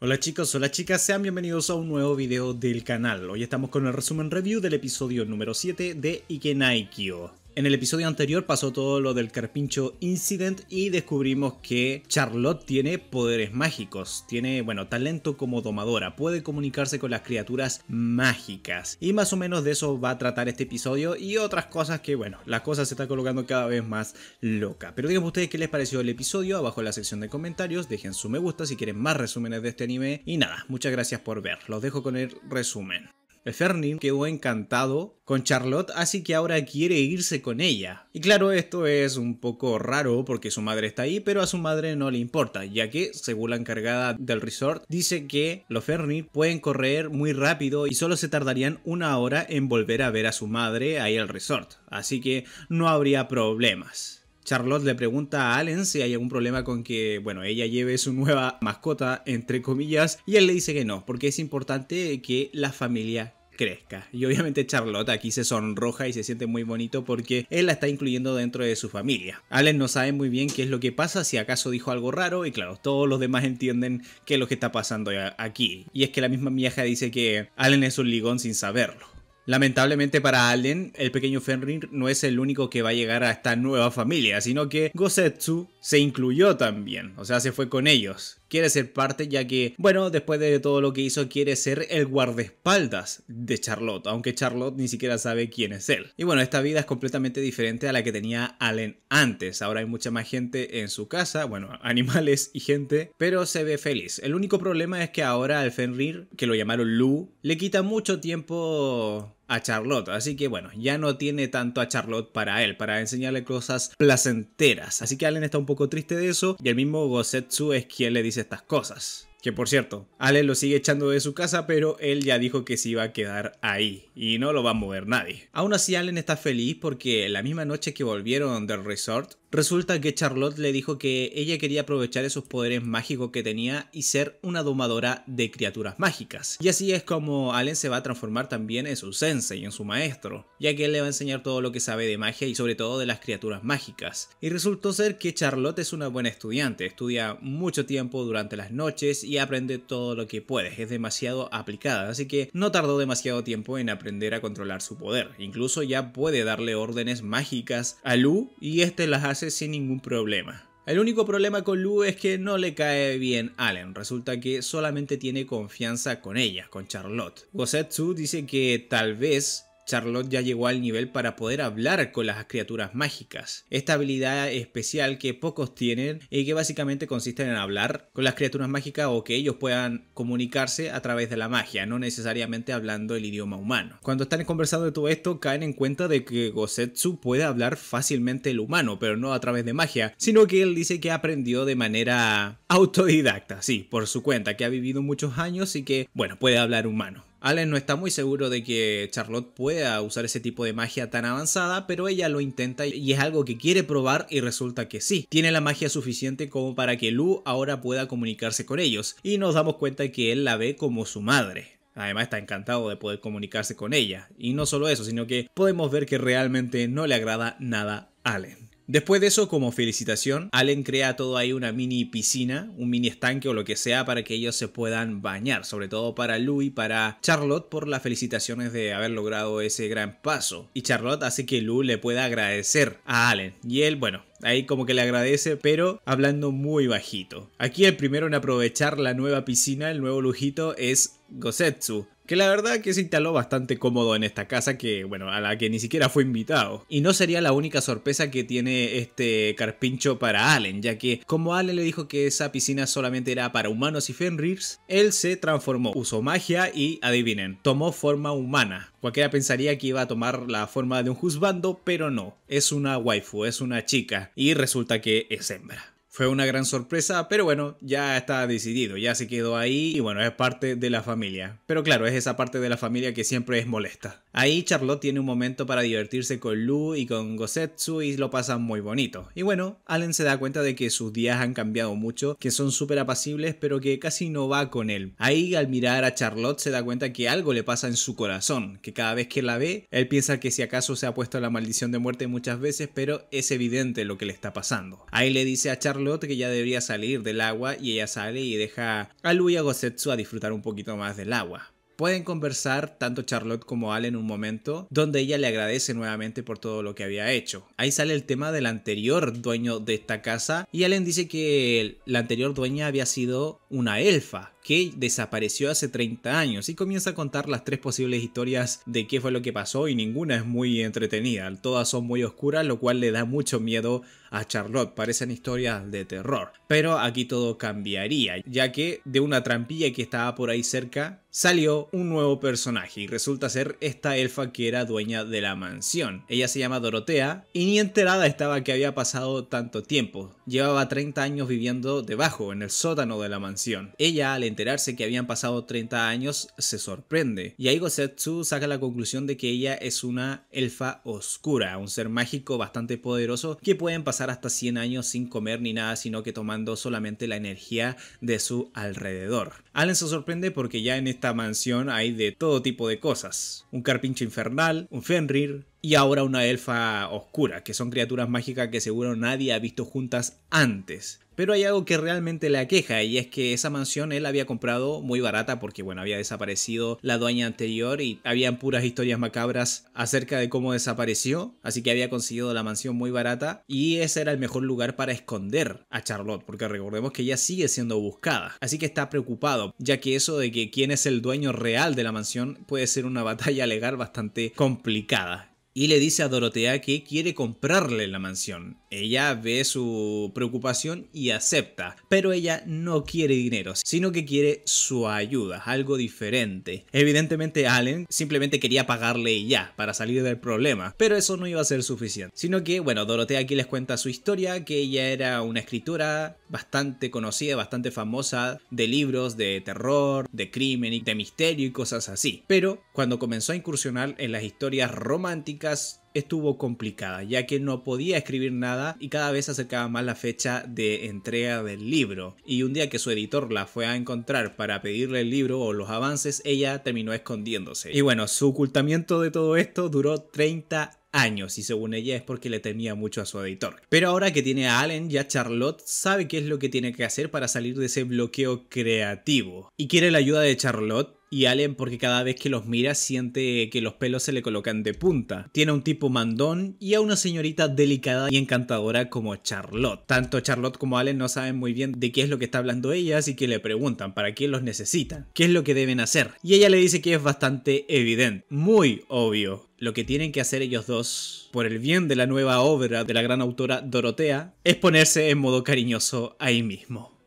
Hola chicos, hola chicas, sean bienvenidos a un nuevo video del canal. Hoy estamos con el resumen review del episodio número 7 de Ikenaikyo. En el episodio anterior pasó todo lo del Carpincho Incident y descubrimos que Charlotte tiene poderes mágicos, tiene, bueno, talento como domadora, puede comunicarse con las criaturas mágicas. Y más o menos de eso va a tratar este episodio y otras cosas que, bueno, la cosa se está colocando cada vez más loca. Pero díganme ustedes qué les pareció el episodio abajo en la sección de comentarios, dejen su me gusta si quieren más resúmenes de este anime y nada, muchas gracias por ver, los dejo con el resumen. Fernin quedó encantado con Charlotte, así que ahora quiere irse con ella. Y claro, esto es un poco raro porque su madre está ahí, pero a su madre no le importa, ya que, según la encargada del resort, dice que los Fernin pueden correr muy rápido y solo se tardarían una hora en volver a ver a su madre ahí al resort, así que no habría problemas. Charlotte le pregunta a Allen si hay algún problema con que, bueno, ella lleve su nueva mascota, entre comillas, y él le dice que no, porque es importante que la familia crezca. Y obviamente Charlotte aquí se sonroja y se siente muy bonito porque él la está incluyendo dentro de su familia. Allen no sabe muy bien qué es lo que pasa, si acaso dijo algo raro y claro, todos los demás entienden qué es lo que está pasando aquí. Y es que la misma Miaja dice que Allen es un ligón sin saberlo. Lamentablemente para Allen, el pequeño Fenrir no es el único que va a llegar a esta nueva familia, sino que Gosetsu se incluyó también, o sea, se fue con ellos quiere ser parte ya que, bueno, después de todo lo que hizo quiere ser el guardaespaldas de Charlotte, aunque Charlotte ni siquiera sabe quién es él. Y bueno, esta vida es completamente diferente a la que tenía Allen antes, ahora hay mucha más gente en su casa, bueno, animales y gente, pero se ve feliz. El único problema es que ahora al Fenrir, que lo llamaron Lou, le quita mucho tiempo a Charlotte. Así que bueno, ya no tiene tanto a Charlotte para él, para enseñarle cosas placenteras. Así que Allen está un poco triste de eso y el mismo Gosetsu es quien le dice estas cosas. Que por cierto, Allen lo sigue echando de su casa, pero él ya dijo que se iba a quedar ahí y no lo va a mover nadie. Aún así, Allen está feliz porque la misma noche que volvieron del resort, resulta que Charlotte le dijo que ella quería aprovechar esos poderes mágicos que tenía y ser una domadora de criaturas mágicas. Y así es como Allen se va a transformar también en su sensei, en su maestro, ya que él le va a enseñar todo lo que sabe de magia y sobre todo de las criaturas mágicas. Y resultó ser que Charlotte es una buena estudiante, estudia mucho tiempo durante las noches y aprende todo lo que puede, es demasiado aplicada, así que no tardó demasiado tiempo en aprender a controlar su poder. Incluso ya puede darle órdenes mágicas a Lu y este las hace sin ningún problema. El único problema con Lu es que no le cae bien Allen, resulta que solamente tiene confianza con ella, con Charlotte. Gosetsu dice que tal vez Charlotte ya llegó al nivel para poder hablar con las criaturas mágicas. Esta habilidad especial que pocos tienen y que básicamente consiste en hablar con las criaturas mágicas o que ellos puedan comunicarse a través de la magia, no necesariamente hablando el idioma humano. Cuando están conversando de todo esto, caen en cuenta de que Gosetsu puede hablar fácilmente el humano, pero no a través de magia, sino que él dice que aprendió de manera autodidacta, sí, por su cuenta, que ha vivido muchos años y que, bueno, puede hablar humano. Allen no está muy seguro de que Charlotte pueda usar ese tipo de magia tan avanzada, pero ella lo intenta y es algo que quiere probar y resulta que sí. Tiene la magia suficiente como para que Lu ahora pueda comunicarse con ellos y nos damos cuenta que él la ve como su madre. Además está encantado de poder comunicarse con ella. Y no solo eso, sino que podemos ver que realmente no le agrada nada a Allen. Después de eso, como felicitación, Allen crea todo ahí una mini piscina, un mini estanque o lo que sea para que ellos se puedan bañar, sobre todo para Lou y para Charlotte por las felicitaciones de haber logrado ese gran paso. Y Charlotte hace que Lou le pueda agradecer a Allen. Y él, bueno, Ahí como que le agradece, pero hablando muy bajito. Aquí el primero en aprovechar la nueva piscina, el nuevo lujito, es Gosetsu, que la verdad que se instaló bastante cómodo en esta casa que, bueno, a la que ni siquiera fue invitado. Y no sería la única sorpresa que tiene este carpincho para Allen, ya que como Allen le dijo que esa piscina solamente era para humanos y Fenrirs, él se transformó, usó magia y, adivinen, tomó forma humana. Cualquiera pensaría que iba a tomar la forma de un juzbando, pero no, es una waifu, es una chica, y resulta que es hembra. Fue una gran sorpresa, pero bueno, ya está decidido, ya se quedó ahí y bueno, es parte de la familia. Pero claro, es esa parte de la familia que siempre es molesta. Ahí Charlotte tiene un momento para divertirse con Lu y con Gosetsu y lo pasan muy bonito. Y bueno, Allen se da cuenta de que sus días han cambiado mucho, que son súper apacibles, pero que casi no va con él. Ahí al mirar a Charlotte se da cuenta que algo le pasa en su corazón, que cada vez que la ve, él piensa que si acaso se ha puesto la maldición de muerte muchas veces, pero es evidente lo que le está pasando. Ahí le dice a Charlotte que ya debería salir del agua y ella sale y deja a y a Gosetsu a disfrutar un poquito más del agua pueden conversar tanto Charlotte como Al en un momento donde ella le agradece nuevamente por todo lo que había hecho. Ahí sale el tema del anterior dueño de esta casa y Allen dice que la anterior dueña había sido una elfa que desapareció hace 30 años y comienza a contar las tres posibles historias de qué fue lo que pasó y ninguna es muy entretenida, todas son muy oscuras, lo cual le da mucho miedo a Charlotte, parecen historias de terror. Pero aquí todo cambiaría, ya que de una trampilla que estaba por ahí cerca, salió un nuevo personaje y resulta ser esta elfa que era dueña de la mansión. Ella se llama Dorotea y ni enterada estaba que había pasado tanto tiempo. Llevaba 30 años viviendo debajo, en el sótano de la mansión. Ella, al enterarse que habían pasado 30 años, se sorprende. Y ahí Gosetsu saca la conclusión de que ella es una elfa oscura, un ser mágico bastante poderoso que pueden pasar hasta 100 años sin comer ni nada, sino que tomando solamente la energía de su alrededor. Allen se sorprende porque ya en esta mansión hay de todo tipo de cosas. Un carpincho infernal, un Fenrir y ahora una elfa oscura, que son criaturas mágicas que seguro nadie ha visto juntas antes. Pero hay algo que realmente le aqueja y es que esa mansión él había comprado muy barata porque bueno, había desaparecido la dueña anterior y habían puras historias macabras acerca de cómo desapareció, así que había conseguido la mansión muy barata y ese era el mejor lugar para esconder a Charlotte porque recordemos que ella sigue siendo buscada, así que está preocupado ya que eso de que quién es el dueño real de la mansión puede ser una batalla legal bastante complicada y le dice a Dorotea que quiere comprarle la mansión. Ella ve su preocupación y acepta, pero ella no quiere dinero, sino que quiere su ayuda, algo diferente. Evidentemente Allen simplemente quería pagarle ya, para salir del problema, pero eso no iba a ser suficiente. Sino que, bueno, Dorotea aquí les cuenta su historia, que ella era una escritora bastante conocida, bastante famosa, de libros de terror, de crimen y de misterio y cosas así. Pero cuando comenzó a incursionar en las historias románticas, estuvo complicada, ya que no podía escribir nada y cada vez acercaba más la fecha de entrega del libro. Y un día que su editor la fue a encontrar para pedirle el libro o los avances, ella terminó escondiéndose. Y bueno, su ocultamiento de todo esto duró 30 años y según ella es porque le temía mucho a su editor. Pero ahora que tiene a Allen, ya Charlotte sabe qué es lo que tiene que hacer para salir de ese bloqueo creativo y quiere la ayuda de Charlotte y Allen porque cada vez que los mira siente que los pelos se le colocan de punta. Tiene un tipo mandón y a una señorita delicada y encantadora como Charlotte. Tanto Charlotte como Allen no saben muy bien de qué es lo que está hablando ella, y que le preguntan para qué los necesitan, qué es lo que deben hacer. Y ella le dice que es bastante evidente, muy obvio, lo que tienen que hacer ellos dos, por el bien de la nueva obra de la gran autora Dorotea, es ponerse en modo cariñoso ahí mismo.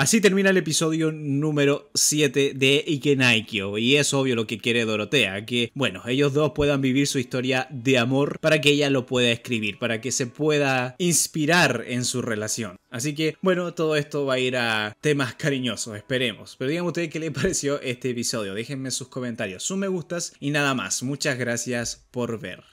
Así termina el episodio número 7 de Ikenaikyo, y es obvio lo que quiere Dorotea, que, bueno, ellos dos puedan vivir su historia de amor para que ella lo pueda escribir, para que se pueda inspirar en su relación. Así que, bueno, todo esto va a ir a temas cariñosos, esperemos. Pero díganme ustedes qué les pareció este episodio, déjenme sus comentarios, sus me gustas y nada más. Muchas gracias por ver.